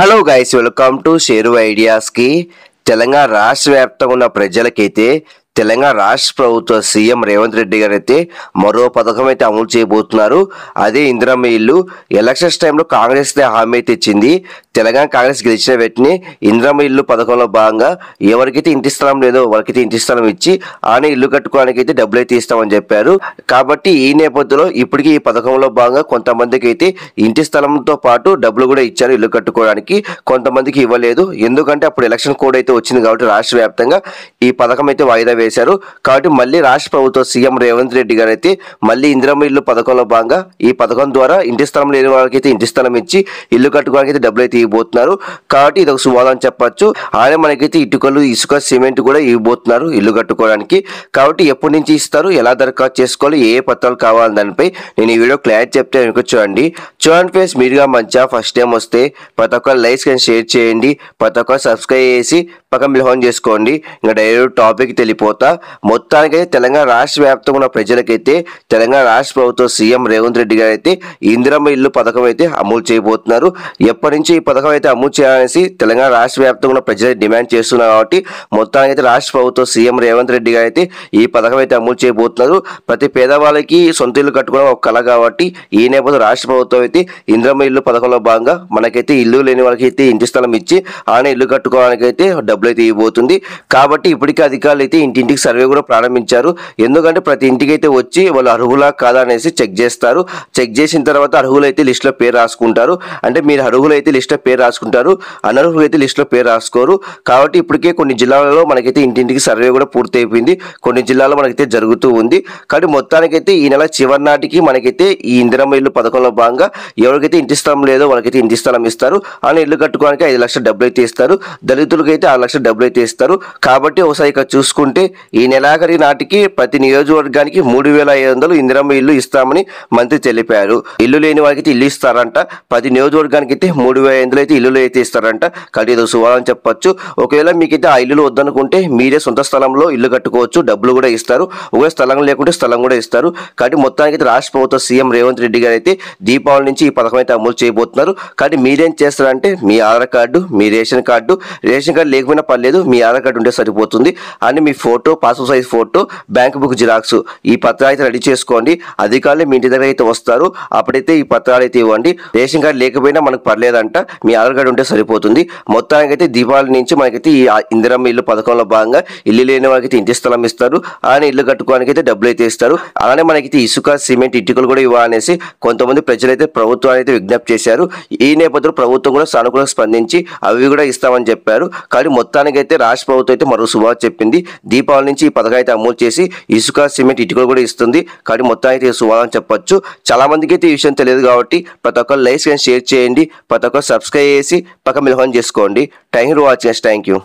hello guys welcome to Sheru ఐడియాస్కి తెలంగాణ రాష్ట్ర వ్యాప్తంగా ఉన్న ప్రజలకైతే తెలంగాణ రాష్ట్ర ప్రభుత్వ సీఎం రేవంత్ రెడ్డి గారు అయితే మరో పథకం అయితే అమలు చేయబోతున్నారు అదే ఇందిరమ్మ ఇల్లు ఎలక్షన్స్ టైంలో కాంగ్రెస్ హామీ అయితే ఇచ్చింది తెలంగాణ కాంగ్రెస్ గెలిచిన వెంటనే ఇందిరమ్మ ఇల్లు పథకంలో భాగంగా ఎవరికైతే ఇంటి స్థలం లేదో వారికైతే ఇంటి స్థలం ఇచ్చి ఆయన ఇల్లు కట్టుకోవడానికి అయితే డబ్బులు అయితే ఇస్తామని చెప్పారు కాబట్టి ఈ నేపథ్యంలో ఇప్పటికీ ఈ పథకంలో భాగంగా కొంతమందికి అయితే ఇంటి స్థలంతో పాటు డబ్బులు కూడా ఇచ్చారు ఇల్లు కట్టుకోవడానికి కొంతమందికి ఇవ్వలేదు ఎందుకంటే అప్పుడు ఎలక్షన్ కోడ్ అయితే వచ్చింది కాబట్టి రాష్ట్ర వ్యాప్తంగా ఈ పథకం అయితే వాయిదా వేసి చేశారు కాబట్టి మళ్ళీ రాష్ట్ర ప్రభుత్వం సీఎం రేవంత్ రెడ్డి గారు అయితే మళ్ళీ ఇందిరమ్మ ఇల్లు పథకంలో భాగంగా ఈ పథకం ద్వారా ఇంటి స్థలం లేని అయితే ఇంటి స్థలం ఇచ్చి ఇల్లు కట్టుకోవడానికి అయితే డబ్బులు అయితే ఇవ్వబోతున్నారు కాబట్టి ఇది ఒక అని చెప్పొచ్చు ఆయన మనకైతే ఇటుకలు ఇసుక సిమెంట్ కూడా ఇవ్వబోతున్నారు ఇల్లు కట్టుకోవడానికి కాబట్టి ఎప్పటి నుంచి ఇస్తారు ఎలా దరఖాస్తు చేసుకోవాలి ఏ పత్రాలు కావాలి దానిపై నేను ఈ వీడియో క్లారిటీ చెప్తే వెనుక చూడండి చూడండి ఫ్రెండ్స్ మీరుగా మంచిగా ఫస్ట్ టైం వస్తే ప్రతి ఒక్క లైక్స్ కానీ షేర్ చేయండి ప్రతి ఒక్క సబ్స్క్రైబ్ చేసి పక్కన హోన్ చేసుకోండి ఇంకా డైరెక్ట్ టాపిక్ తెలిపోతుంది తర్వాత మొత్తానికైతే తెలంగాణ రాష్ట్ర వ్యాప్తంగా ఉన్న ప్రజలకైతే తెలంగాణ రాష్ట్ర ప్రభుత్వం సీఎం రేవంత్ రెడ్డి గారు అయితే ఇందిరమ్మ ఇల్లు పథకం అయితే అమలు చేయబోతున్నారు ఎప్పటి నుంచి ఈ పథకం అయితే అమలు చేయాలనేసి తెలంగాణ రాష్ట్ర వ్యాప్తంగా ఉన్న ప్రజలు డిమాండ్ చేస్తున్నారు కాబట్టి మొత్తానికైతే రాష్ట్ర ప్రభుత్వం సీఎం రేవంత్ రెడ్డి గారు అయితే ఈ పథకం అయితే అమలు చేయబోతున్నారు ప్రతి పేదవాళ్ళకి సొంత ఇల్లు కట్టుకోవడం ఒక కళ కాబట్టి ఈ నేపథ్యంలో రాష్ట్ర ప్రభుత్వం అయితే ఇందిరమ్మ ఇల్లు పథకంలో భాగంగా మనకైతే ఇల్లు లేని వాళ్ళకి అయితే ఇంటి స్థలం ఇచ్చి ఆయన ఇల్లు కట్టుకోవడానికి అయితే డబ్బులు అయితే ఇవ్వబోతుంది కాబట్టి ఇప్పటికే అధికారులు అయితే ఇంటి ఇంటికి సర్వే కూడా ప్రారంభించారు ఎందుకంటే ప్రతి ఇంటికి అయితే వచ్చి వాళ్ళు అర్హులా కాదా అనేసి చెక్ చేస్తారు చెక్ చేసిన తర్వాత అర్హులైతే లిస్ట్లో పేరు రాసుకుంటారు అంటే మీరు అర్హులైతే లిస్ట్లో పేరు రాసుకుంటారు అనర్హులు అయితే లిస్ట్లో పేరు రాసుకోరు కాబట్టి ఇప్పటికే కొన్ని జిల్లాలలో మనకైతే ఇంటింటికి సర్వే కూడా పూర్తయిపోయింది కొన్ని జిల్లాలో మనకైతే జరుగుతూ ఉంది కాబట్టి మొత్తానికైతే ఈ నెల చివరి నాటికి మనకైతే ఈ ఇందిరమ్మ ఇల్లు పథకంలో భాగంగా ఎవరికైతే ఇంటి స్థలం లేదో వాళ్ళకైతే ఇంటి స్థలం ఇస్తారు అని ఇల్లు కట్టుకోవడానికి ఐదు లక్షల డబ్బులు అయితే ఇస్తారు అయితే ఆరు లక్షల డబ్బులు అయితే ఇస్తారు కాబట్టి ఒకసారి ఇక్కడ చూసుకుంటే ఈ నెలాఖరి నాటికి ప్రతి నియోజకవర్గానికి మూడు వేల ఐదు వందలు ఇందిరమ్మ ఇల్లు ఇస్తామని మంత్రి తెలిపారు ఇల్లు లేని వారికి ఇల్లు ఇస్తారంట ప్రతి నియోజకవర్గానికి అయితే మూడు వేల ఐదు అయితే ఇల్లు అయితే ఇస్తారంట కాబట్టి ఏదో శుభాలని చెప్పొచ్చు ఒకవేళ మీకైతే ఆ ఇల్లు వద్దనుకుంటే మీరే సొంత స్థలంలో ఇల్లు కట్టుకోవచ్చు డబ్బులు కూడా ఇస్తారు ఒకవేళ స్థలం లేకుంటే స్థలం కూడా ఇస్తారు కానీ మొత్తానికి అయితే రాష్ట్ర ప్రభుత్వ సీఎం రేవంత్ రెడ్డి గారు అయితే దీపావళి నుంచి ఈ పథకం అయితే అమలు చేయబోతున్నారు కానీ మీరేం చేస్తారంటే మీ ఆధార్ కార్డు మీ రేషన్ కార్డు రేషన్ కార్డు లేకపోయినా పర్లేదు మీ ఆధార్ కార్డు ఉంటే సరిపోతుంది అని మీ photo photo passport size photo bank book xerox ఈ పత్రాలు అయితే రెడీ చేసుకోండి అధికారులు మీ ఇంటి దగ్గర అయితే వస్తారు అప్పుడైతే ఈ పత్రాలు అయితే ఇవ్వండి రేషన్ కార్డు లేకపోయినా మనకు పర్లేదంట మీ ఆధార్ కార్డు ఉంటే సరిపోతుంది మొత్తానికి అయితే దీపావళి నుంచి మనకైతే ఈ ఇందిరమ్మ ఇల్లు పథకంలో భాగంగా ఇల్లు లేని వాళ్ళకైతే ఇంటి స్థలం ఇస్తారు అలానే ఇల్లు కట్టుకోవడానికి అయితే డబ్బులు అయితే ఇస్తారు అలానే మనకైతే ఇసుక సిమెంట్ ఇటుకలు కూడా ఇవ్వాలనేసి కొంతమంది ప్రజలైతే ప్రభుత్వాన్ని అయితే విజ్ఞప్తి చేశారు ఈ నేపథ్యంలో ప్రభుత్వం కూడా సానుకూలంగా స్పందించి అవి కూడా ఇస్తామని చెప్పారు కానీ మొత్తానికైతే రాష్ట్ర ప్రభుత్వం అయితే మరో శుభార్ చెప్పింది దీప దీపావళి నుంచి ఈ పథకం అయితే అమలు చేసి ఇసుక సిమెంట్ ఇటుకలు కూడా ఇస్తుంది కానీ మొత్తం అయితే సువాదని చెప్పొచ్చు చాలా మందికి అయితే ఈ విషయం తెలియదు కాబట్టి ప్రతి ఒక్కరు లైక్స్ కానీ షేర్ చేయండి ప్రతి ఒక్కరు సబ్స్క్రైబ్ చేసి పక్క మిలహం చేసుకోండి thank you watching thank you